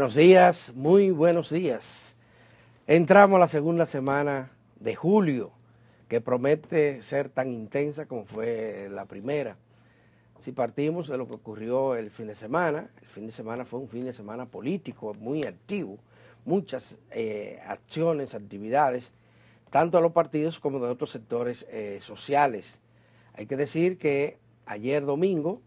Buenos días, muy buenos días. Entramos a la segunda semana de julio, que promete ser tan intensa como fue la primera. Si partimos de lo que ocurrió el fin de semana, el fin de semana fue un fin de semana político muy activo, muchas eh, acciones, actividades, tanto de los partidos como de otros sectores eh, sociales. Hay que decir que ayer domingo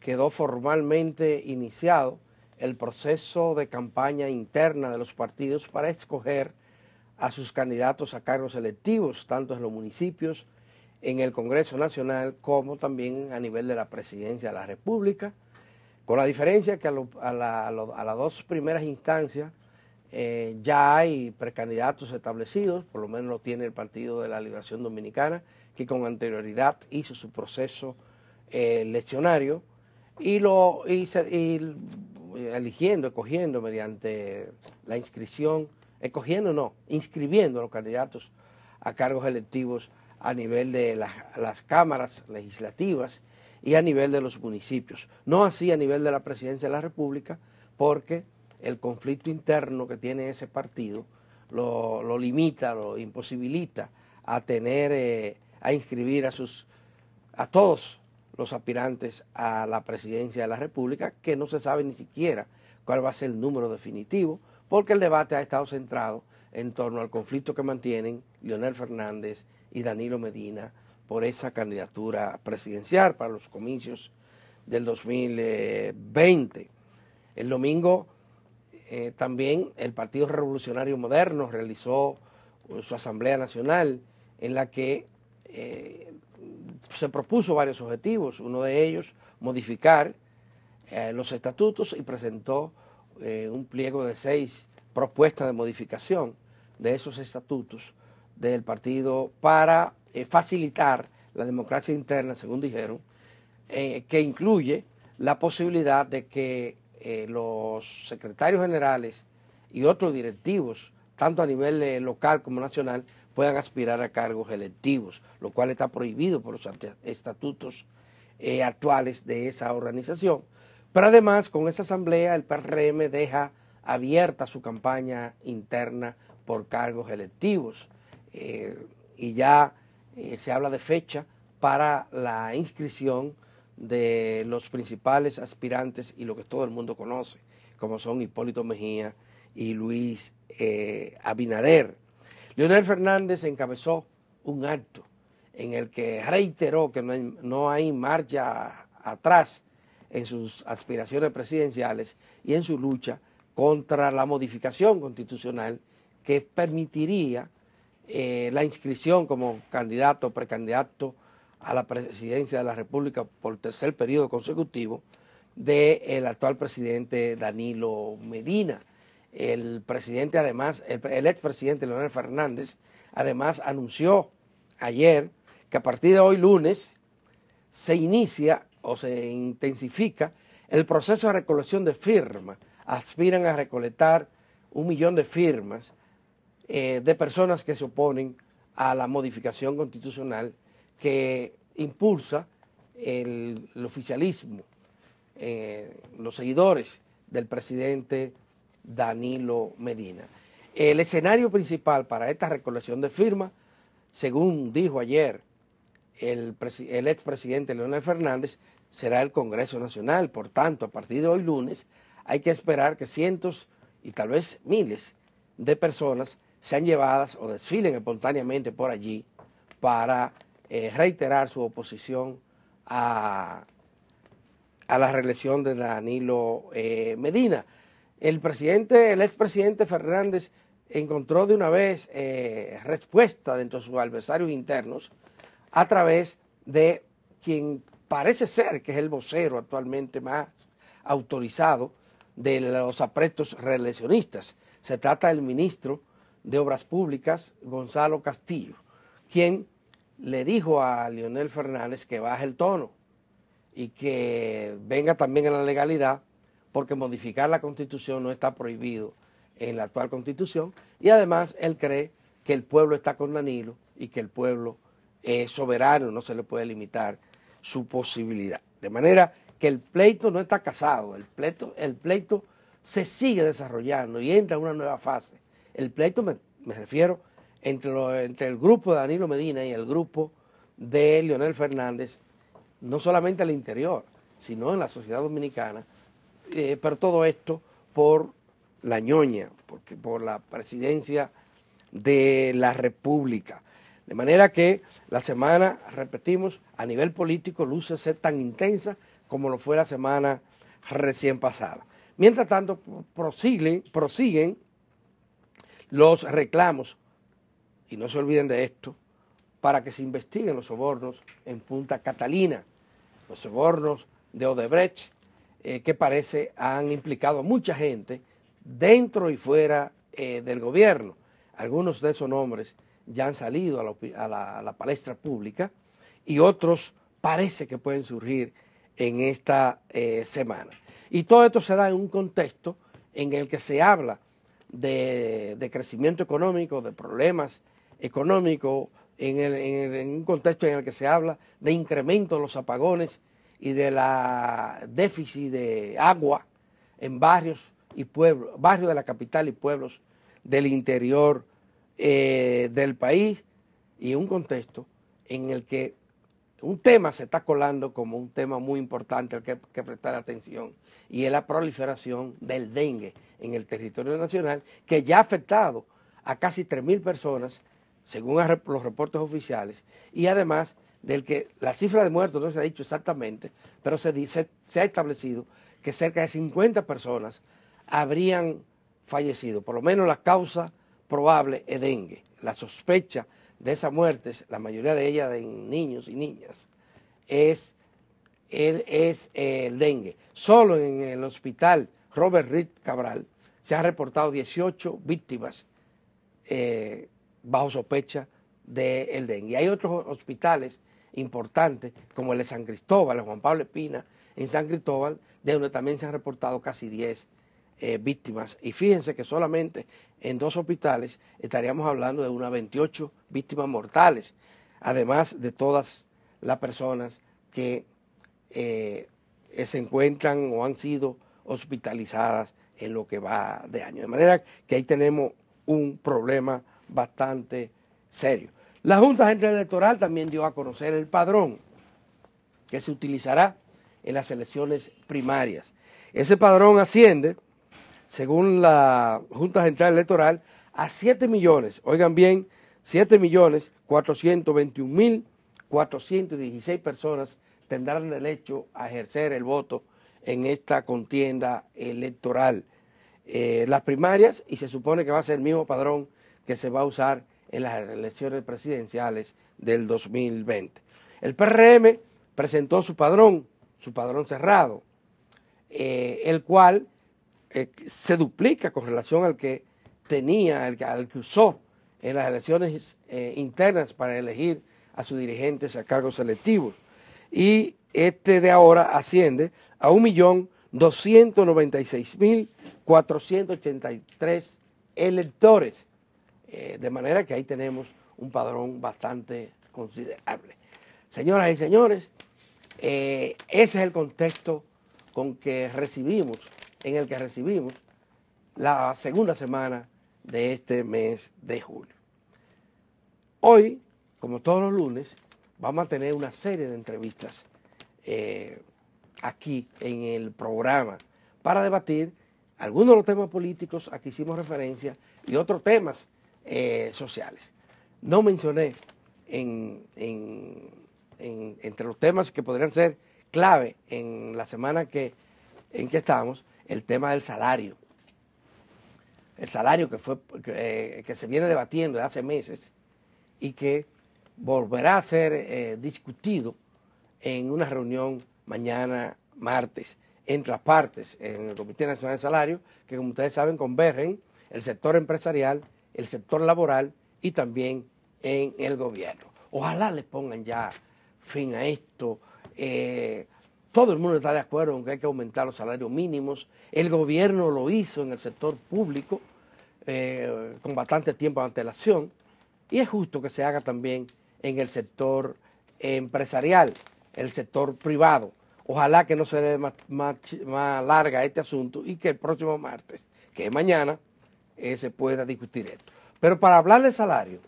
quedó formalmente iniciado el proceso de campaña interna de los partidos para escoger a sus candidatos a cargos electivos, tanto en los municipios, en el Congreso Nacional, como también a nivel de la Presidencia de la República, con la diferencia que a, la, las dos primeras instancias eh, ya hay precandidatos establecidos, por lo menos lo tiene el Partido de la Liberación Dominicana, que con anterioridad hizo su proceso eleccionario, eh, y, lo, y, eh, eligiendo, escogiendo mediante la inscripción, escogiendo no, inscribiendo a los candidatos a cargos electivos a nivel de las, cámaras legislativas y a nivel de los municipios. No así a nivel de la presidencia de la República, porque el conflicto interno que tiene ese partido lo, limita, lo imposibilita a tener, eh, a inscribir a sus, a todos los aspirantes a la presidencia de la República, que no se sabe ni siquiera cuál va a ser el número definitivo, porque el debate ha estado centrado en torno al conflicto que mantienen Leonel Fernández y Danilo Medina por esa candidatura presidencial para los comicios del 2020. El domingo eh, también el Partido Revolucionario Moderno realizó su Asamblea Nacional en la que eh, se propuso varios objetivos, uno de ellos modificar eh, los estatutos y presentó eh, un pliego de seis propuestas de modificación de esos estatutos del partido para eh, facilitar la democracia interna, según dijeron, que incluye la posibilidad de que los secretarios generales y otros directivos, tanto a nivel local como nacional, puedan aspirar a cargos electivos, lo cual está prohibido por los estatutos eh, actuales de esa organización. Pero además, con esa asamblea, el PRM deja abierta su campaña interna por cargos electivos eh, y ya eh, se habla de fecha para la inscripción de los principales aspirantes y lo que todo el mundo conoce, como son Hipólito Mejía y Luis Abinader. Leonel Fernández encabezó un acto en el que reiteró que no hay, marcha atrás en sus aspiraciones presidenciales y en su lucha contra la modificación constitucional que permitiría eh, la inscripción como candidato o precandidato a la presidencia de la República por tercer periodo consecutivo del actual presidente Danilo Medina. El presidente, además, el, expresidente Leonel Fernández, además anunció ayer que a partir de hoy lunes se inicia o se intensifica el proceso de recolección de firmas. Aspiran a recolectar un millón de firmas eh, de personas que se oponen a la modificación constitucional que impulsa el, oficialismo, eh, los seguidores del presidente Danilo Medina. El escenario principal para esta recolección de firmas, según dijo ayer el, expresidente Leonel Fernández, será el Congreso Nacional. Por tanto, a partir de hoy lunes, hay que esperar que cientos y tal vez miles de personas sean llevadas o desfilen espontáneamente por allí para eh, reiterar su oposición a, la reelección de Danilo eh, Medina. El presidente, el expresidente Fernández encontró de una vez eh, respuesta dentro de sus adversarios internos a través de quien parece ser que es el vocero actualmente más autorizado de los apretos reeleccionistas. Se trata del ministro de Obras Públicas, Gonzalo Castillo, quien le dijo a Leonel Fernández que baje el tono y que venga también a la legalidad porque modificar la constitución no está prohibido en la actual constitución y además él cree que el pueblo está con Danilo y que el pueblo es soberano, no se le puede limitar su posibilidad. De manera que el pleito no está casado, el pleito, el pleito se sigue desarrollando y entra en una nueva fase. El pleito, me, refiero, entre, entre el grupo de Danilo Medina y el grupo de Leonel Fernández, no solamente al interior, sino en la sociedad dominicana, eh, pero todo esto por la ñoña, porque por la presidencia de la República. De manera que la semana, repetimos, a nivel político luce ser tan intensa como lo fue la semana recién pasada. Mientras tanto, prosiguen los reclamos, y no se olviden de esto, para que se investiguen los sobornos en Punta Catalina, los sobornos de Odebrecht, eh, que parece han implicado a mucha gente dentro y fuera eh, del gobierno. Algunos de esos nombres ya han salido a la, palestra pública y otros parece que pueden surgir en esta eh, semana. Y todo esto se da en un contexto en el que se habla de, crecimiento económico, de problemas económicos, en, un contexto en el que se habla de incremento de los apagones y de la déficit de agua en barrios y pueblos, barrios de la capital y pueblos del interior eh, del país y un contexto en el que un tema se está colando como un tema muy importante al que hay que prestar atención y es la proliferación del dengue en el territorio nacional que ya ha afectado a casi 3.000 personas según los reportes oficiales y además del que la cifra de muertos no se ha dicho exactamente, pero se, dice, se ha establecido que cerca de 50 personas habrían fallecido. Por lo menos la causa probable es dengue. La sospecha de esas muertes, la mayoría de ellas en niños y niñas, es el, es, el dengue. Solo en el hospital Robert Reed Cabral se han reportado 18 víctimas eh, bajo sospecha De el dengue. Hay otros hospitales importantes, como el de San Cristóbal, el Juan Pablo Espina, en San Cristóbal, de donde también se han reportado casi 10 eh, víctimas. Y fíjense que solamente en dos hospitales estaríamos hablando de unas 28 víctimas mortales, además de todas las personas que eh, eh, se encuentran o han sido hospitalizadas en lo que va de año. De manera que ahí tenemos un problema bastante serio. La Junta Central Electoral también dio a conocer el padrón que se utilizará en las elecciones primarias. Ese padrón asciende, según la Junta Central Electoral, a 7 millones, oigan bien, 7 millones 421 mil 416 personas tendrán derecho a ejercer el voto en esta contienda electoral. Eh, las primarias, y se supone que va a ser el mismo padrón que se va a usar en las elecciones presidenciales del 2020. El PRM presentó su padrón, su padrón cerrado, eh, el cual eh, se duplica con relación al que tenía, al, que usó en las elecciones eh, internas para elegir a sus dirigentes a cargos electivos. Y este de ahora asciende a 1.296.483 electores eh, de manera que ahí tenemos un padrón bastante considerable. Señoras y señores, eh, ese es el contexto con que recibimos, en el que recibimos la segunda semana de este mes de julio. Hoy, como todos los lunes, vamos a tener una serie de entrevistas eh, aquí en el programa para debatir algunos de los temas políticos a que hicimos referencia y otros temas eh, sociales. No mencioné entre los temas que podrían ser clave en la semana que, en que estamos, el tema del salario. El salario que, fue, que, eh, se viene debatiendo hace meses y que volverá a ser eh, discutido en una reunión mañana martes entre las partes en el Comité Nacional de Salario, que como ustedes saben convergen el sector empresarial el sector laboral y también en el gobierno. Ojalá le pongan ya fin a esto. Eh, todo el mundo está de acuerdo en que hay que aumentar los salarios mínimos. El gobierno lo hizo en el sector público eh, con bastante tiempo de antelación. Y es justo que se haga también en el sector empresarial, el sector privado. Ojalá que no se dé más, más, más larga este asunto y que el próximo martes, que es mañana, eh, se pueda discutir esto. Pero para hablar del salario,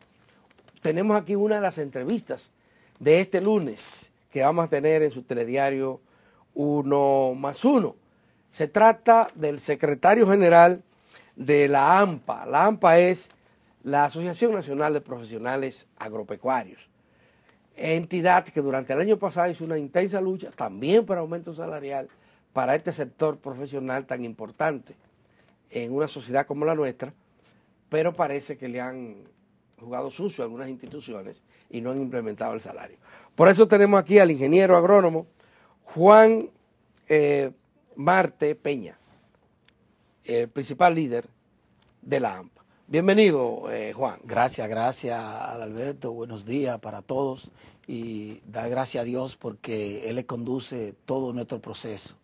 tenemos aquí una de las entrevistas de este lunes que vamos a tener en su telediario 1 más uno. Se trata del secretario general de la AMPA. La AMPA es la Asociación Nacional de Profesionales Agropecuarios, entidad que durante el año pasado hizo una intensa lucha también para aumento salarial para este sector profesional tan importante en una sociedad como la nuestra, pero parece que le han jugado sucio a algunas instituciones y no han implementado el salario. Por eso tenemos aquí al ingeniero agrónomo Juan eh, Marte Peña, el principal líder de la AMPA. Bienvenido, eh, Juan. Gracias, gracias, Adalberto. Buenos días para todos y da gracias a Dios porque Él le conduce todo nuestro proceso.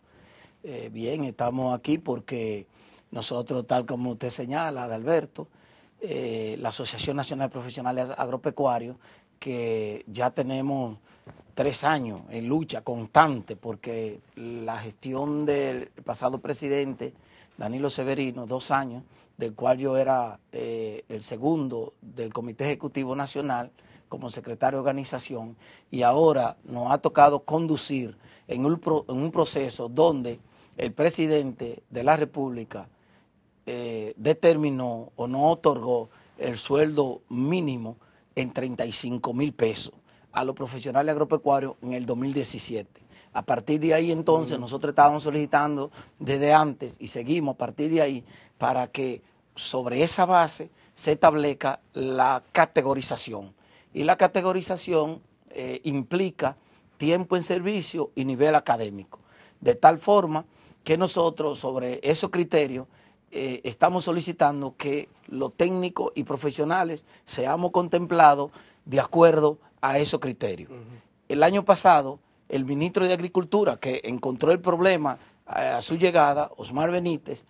Eh, bien, estamos aquí porque nosotros, tal como usted señala, Adalberto, eh, la Asociación Nacional de Profesionales Agropecuarios, que ya tenemos tres años en lucha constante porque la gestión del pasado presidente, Danilo Severino, dos años, del cual yo era eh, el segundo del Comité Ejecutivo Nacional como secretario de organización, y ahora nos ha tocado conducir en un proceso donde el presidente de la República eh, determinó o no otorgó el sueldo mínimo en 35 mil pesos a los profesionales agropecuarios en el 2017. A partir de ahí entonces nosotros estábamos solicitando desde antes y seguimos a partir de ahí para que sobre esa base se establezca la categorización. Y la categorización eh, implica tiempo en servicio y nivel académico. De tal forma que nosotros sobre esos criterios eh, estamos solicitando que los técnicos y profesionales seamos contemplados de acuerdo a esos criterios. El año pasado, el ministro de Agricultura, que encontró el problema eh, a, su llegada, Osmar Benítez,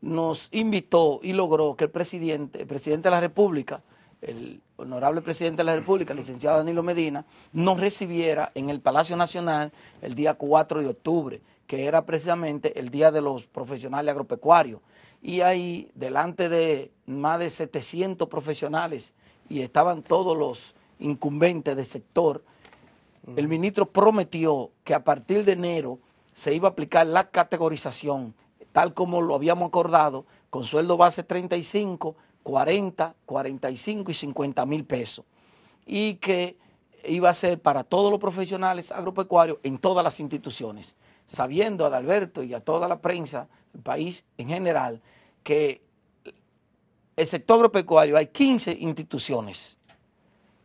nos invitó y logró que el presidente, el presidente de la República, el honorable presidente de la República, el licenciado Danilo Medina, nos recibiera en el Palacio Nacional el día 4 de octubre, que era precisamente el Día de los Profesionales Agropecuarios y ahí delante de más de 700 profesionales y estaban todos los incumbentes del sector, el mm. ministro prometió que a partir de enero se iba a aplicar la categorización, tal como lo habíamos acordado, con sueldo base 35, 40, 45 y 50 mil pesos, y que iba a ser para todos los profesionales agropecuarios en todas las instituciones sabiendo a Alberto y a toda la prensa, el país en general, que el sector agropecuario hay 15 instituciones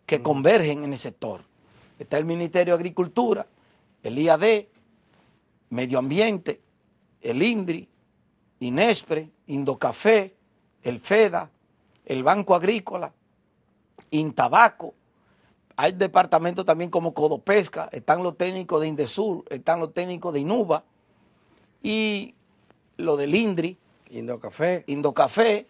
que mm. convergen en el sector. Está el Ministerio de Agricultura, el IAD, Medio Ambiente, el INDRI, INESPRE, Indocafé, el FEDA, el Banco Agrícola, Intabaco, hay departamentos también como Codopesca, están los técnicos de Indesur, están los técnicos de Inuba y lo del Indri. Indocafé. Indocafé,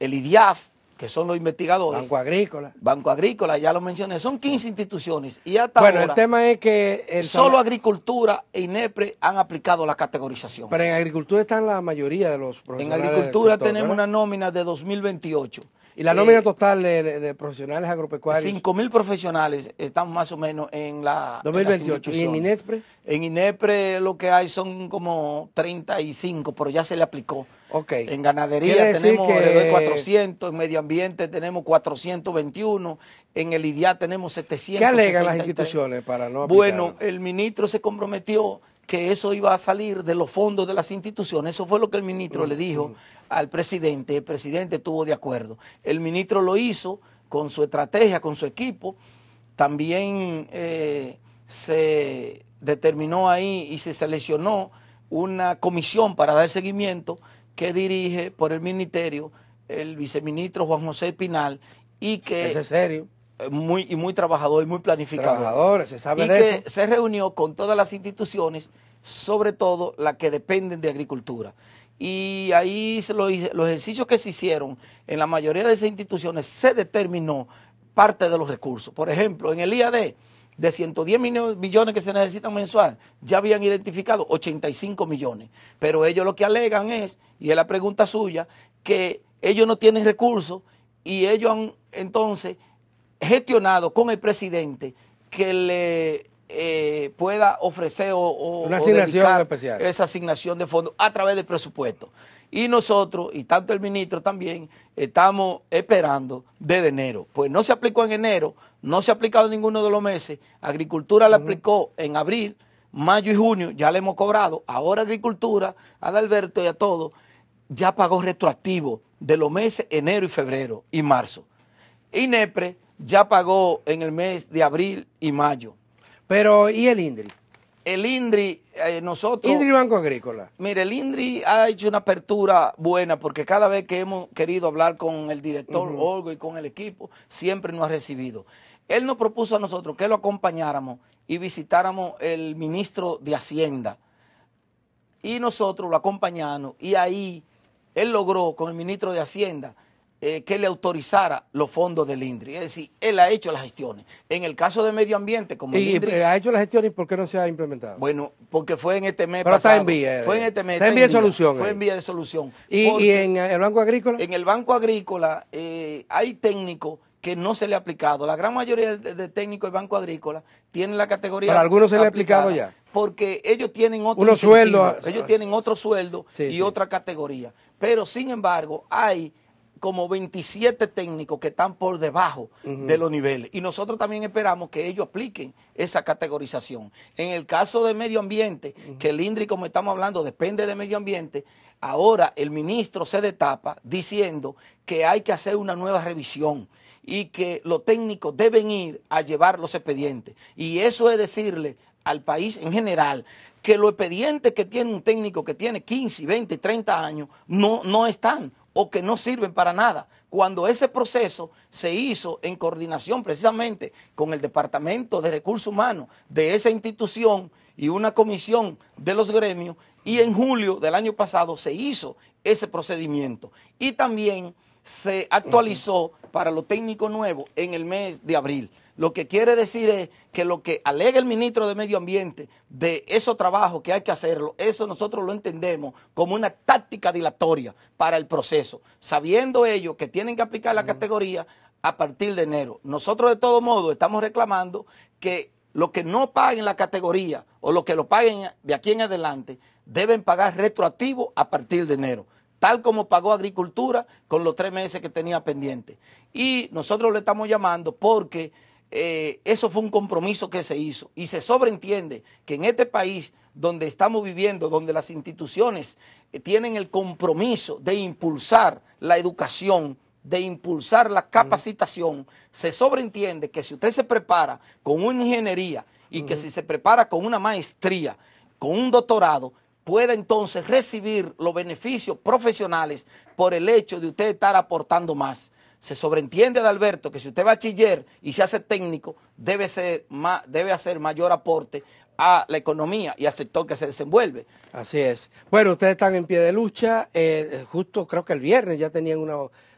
el IDIAF, que son los investigadores. Banco Agrícola. Banco Agrícola, ya lo mencioné. Son 15 instituciones y hasta bueno, ahora... el tema es que... solo Agricultura e INEPRE han aplicado la categorización. Pero en Agricultura están la mayoría de los profesionales En Agricultura tenemos una nómina de 2028 ¿Y la nómina eh, total de, profesionales agropecuarios? 5.000 profesionales están más o menos en la. 2028. En ¿Y en INESPRE? En Inepre lo que hay son como 35, pero ya se le aplicó. Ok. En ganadería tenemos 400, en medio ambiente tenemos 421, en el IDIA tenemos 700. ¿Qué alegan las instituciones para no aplicar? Bueno, el ministro se comprometió que eso iba a salir de los fondos de las instituciones. Eso fue lo que el ministro le dijo al presidente. El presidente estuvo de acuerdo. El ministro lo hizo con su estrategia, con su equipo. También eh, se determinó ahí y se seleccionó una comisión para dar seguimiento que dirige por el ministerio el viceministro Juan José Pinal y que... ¿Es serio? Eh, muy, y muy trabajador y muy planificador. se sabe y que se reunió con todas las instituciones sobre todo las que dependen de agricultura. Y ahí los, ejercicios que se hicieron en la mayoría de esas instituciones se determinó parte de los recursos. Por ejemplo, en el IAD, de 110 millones que se necesitan mensuales, ya habían identificado 85 millones. Pero ellos lo que alegan es, y es la pregunta suya, que ellos no tienen recursos y ellos han entonces gestionado con el presidente que le eh, pueda ofrecer o, una asignación especial. Esa asignación de fondos a través del presupuesto. Y nosotros, y tanto el ministro también, estamos esperando desde enero. Pues no se aplicó en enero, no se ha aplicado ninguno de los meses. Agricultura la aplicó en abril, mayo y junio, ya le hemos cobrado. Ahora Agricultura, a Alberto y a todos, ya pagó retroactivo de los meses enero y febrero y marzo. INEPRE ya pagó en el mes de abril y mayo. Pero, ¿y el INDRI? El INDRI, eh, nosotros... INDRI Banco Agrícola. Mire, el INDRI ha hecho una apertura buena porque cada vez que hemos querido hablar con el director Olgo y con el equipo, siempre nos ha recibido. Él nos propuso a nosotros que lo acompañáramos y visitáramos el ministro de Hacienda. Y nosotros lo acompañamos y ahí él logró con el ministro de Hacienda eh, que le autorizara los fondos del INDRI. Es decir, él ha hecho las gestiones. En el caso de medio ambiente, como y, el INDRI... ¿Ha hecho las gestiones y por qué no se ha implementado? Bueno, porque fue en este mes Pero está en vía. Fue en eh, este mes. Está, en vía de solución. Fue en eh. vía de solución. ¿Y, en el Banco Agrícola? En el Banco Agrícola hay técnicos que no se le ha aplicado. La gran mayoría de, técnicos del Banco Agrícola tienen la categoría... Para algunos se le ha aplicado ya. Porque ellos tienen otro Unos sueldos. Ellos ah, tienen otro sueldo y otra categoría. Pero, sin embargo, hay como 27 técnicos que están por debajo de los niveles. Y nosotros también esperamos que ellos apliquen esa categorización. En el caso de medio ambiente, que el INDRI, como estamos hablando, depende de medio ambiente, ahora el ministro se destapa diciendo que hay que hacer una nueva revisión y que los técnicos deben ir a llevar los expedientes. Y eso es decirle al país en general que los expedientes que tiene un técnico que tiene 15, 20, 30 años no, no están o que no sirven para nada, cuando ese proceso se hizo en coordinación precisamente con el Departamento de Recursos Humanos de esa institución y una comisión de los gremios, y en julio del año pasado se hizo ese procedimiento. Y también se actualizó para lo técnico nuevo en el mes de abril. Lo que quiere decir es que lo que alega el ministro de Medio Ambiente de esos trabajos que hay que hacerlo, eso nosotros lo entendemos como una táctica dilatoria para el proceso, sabiendo ellos que tienen que aplicar la categoría a partir de enero. Nosotros de todo modo estamos reclamando que los que no paguen la categoría o los que lo paguen de aquí en adelante deben pagar retroactivo a partir de enero tal como pagó Agricultura con los tres meses que tenía pendiente. Y nosotros le estamos llamando porque eh, eso fue un compromiso que se hizo y se sobreentiende que en este país donde estamos viviendo, donde las instituciones eh, tienen el compromiso de impulsar la educación, de impulsar la capacitación, se sobreentiende que si usted se prepara con una ingeniería y que si se prepara con una maestría, con un doctorado, pueda entonces recibir los beneficios profesionales por el hecho de usted estar aportando más se sobreentiende de Alberto que si usted es bachiller y se hace técnico, debe, ser debe hacer mayor aporte a la economía y al sector que se desenvuelve. Así es. Bueno, ustedes están en pie de lucha. Eh, eh, justo creo que el viernes ya tenían una,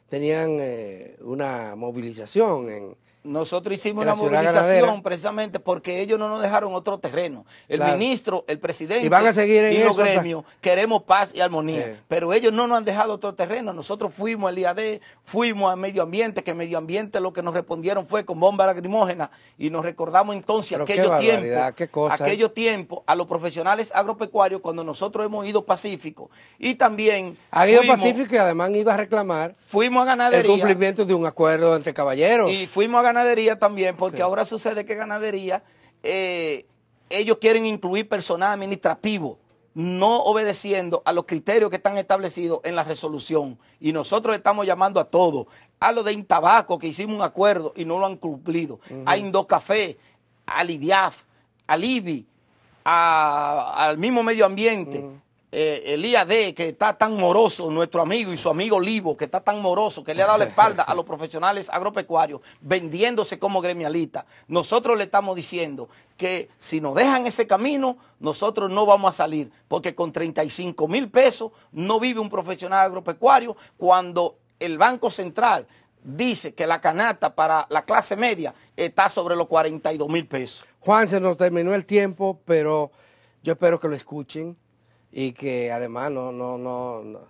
tenían, eh, una movilización en, nosotros hicimos una movilización precisamente porque ellos no nos dejaron otro terreno. El ministro, el presidente y, los gremios queremos paz y armonía. Eh. Pero ellos no nos han dejado otro terreno. Nosotros fuimos al IAD, fuimos al medio ambiente, que medio ambiente lo que nos respondieron fue con bomba lacrimógena. Y nos recordamos entonces ¿eh? aquellos tiempos, aquellos tiempo a los profesionales agropecuarios cuando nosotros hemos ido pacífico. Y también... Ha ido pacífico y además iba a reclamar... Fuimos a ganadería. El cumplimiento de un acuerdo entre caballeros. Y fuimos a ganadería ganadería también, porque ahora sucede que ganadería, eh, ellos quieren incluir personal administrativo, no obedeciendo a los criterios que están establecidos en la resolución. Y nosotros estamos llamando a todos, a lo de Intabaco, que hicimos un acuerdo y no lo han cumplido, a Indocafé, a Lidiaf a IBI, al mismo medio ambiente, eh, el IAD que está tan moroso, nuestro amigo y su amigo Livo, que está tan moroso, que le ha dado la espalda a los profesionales agropecuarios, vendiéndose como gremialista. Nosotros le estamos diciendo que si nos dejan ese camino, nosotros no vamos a salir, porque con 35 mil pesos no vive un profesional agropecuario cuando el Banco Central dice que la canasta para la clase media está sobre los 42 mil pesos. Juan, se nos terminó el tiempo, pero yo espero que lo escuchen y que además no, no, no,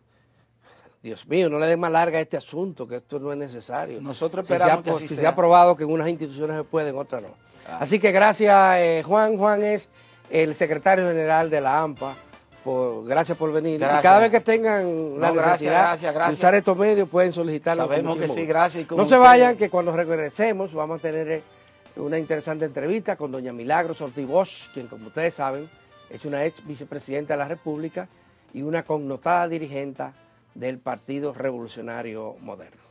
Dios mío, no le den más larga a este asunto, que esto no es necesario. Nosotros esperamos que se ha probado que en unas instituciones se puede, en otras no. Ah. Así que gracias, eh, Juan. Juan es el secretario general de la AMPA. Por, gracias por venir. Y cada vez que tengan la necesidad gracias, de usar estos medios, pueden solicitarlo. Sabemos que sí, gracias. no se vayan, que cuando regresemos vamos a tener eh, una interesante entrevista con doña Milagros Bosch quien como ustedes saben es una ex vicepresidenta de la República y una connotada dirigente del Partido Revolucionario Moderno.